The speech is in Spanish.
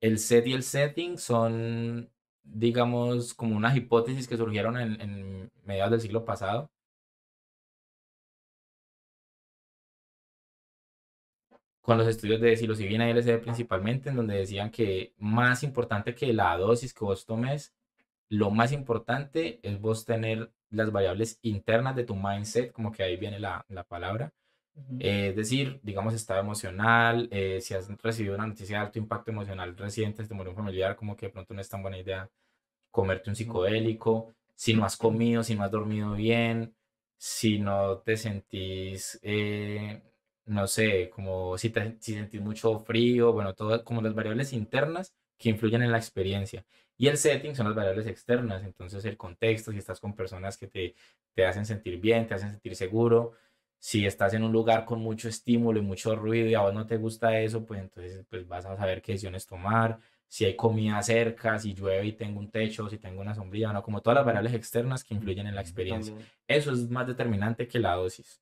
El set y el setting son, digamos, como unas hipótesis que surgieron en, mediados del siglo pasado. con los estudios de psilocibina y LSD principalmente, en donde decían que más importante que la dosis que vos tomes, lo más importante es vos tener las variables internas de tu mindset, como que ahí viene la palabra, eh, es decir, digamos, estado emocional, eh, si has recibido una noticia de alto impacto emocional reciente, te murió un familiar, como que de pronto no es tan buena idea comerte un psicodélico, si no has comido, si no has dormido bien, si no te sentís, eh, no sé, como si te si sentís mucho frío, bueno, todo como las variables internas que influyen en la experiencia. Y el setting son las variables externas, entonces el contexto, si estás con personas que te, te hacen sentir bien, te hacen sentir seguro, si estás en un lugar con mucho estímulo y mucho ruido y a vos no te gusta eso, pues entonces pues vas a saber qué decisiones tomar, si hay comida cerca, si llueve y tengo un techo, si tengo una sombrilla, ¿no? como todas las variables externas que influyen en la experiencia. Eso es más determinante que la dosis.